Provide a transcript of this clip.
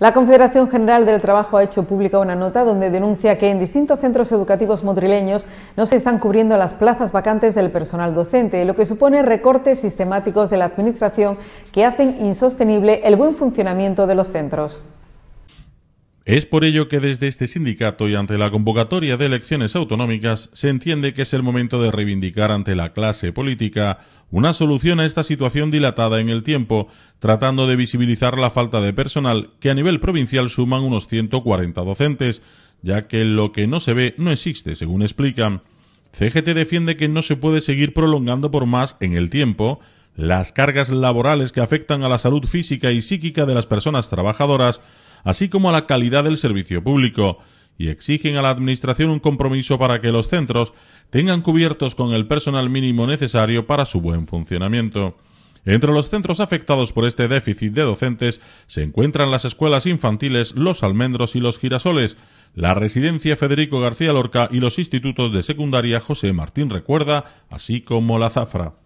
La Confederación General del Trabajo ha hecho pública una nota donde denuncia que en distintos centros educativos madrileños no se están cubriendo las plazas vacantes del personal docente, lo que supone recortes sistemáticos de la Administración que hacen insostenible el buen funcionamiento de los centros. Es por ello que desde este sindicato y ante la convocatoria de elecciones autonómicas se entiende que es el momento de reivindicar ante la clase política una solución a esta situación dilatada en el tiempo, tratando de visibilizar la falta de personal que a nivel provincial suman unos 140 docentes, ya que lo que no se ve no existe, según explican. CGT defiende que no se puede seguir prolongando por más en el tiempo las cargas laborales que afectan a la salud física y psíquica de las personas trabajadoras así como a la calidad del servicio público, y exigen a la Administración un compromiso para que los centros tengan cubiertos con el personal mínimo necesario para su buen funcionamiento. Entre los centros afectados por este déficit de docentes se encuentran las escuelas infantiles Los Almendros y Los Girasoles, la residencia Federico García Lorca y los institutos de secundaria José Martín Recuerda, así como La Zafra.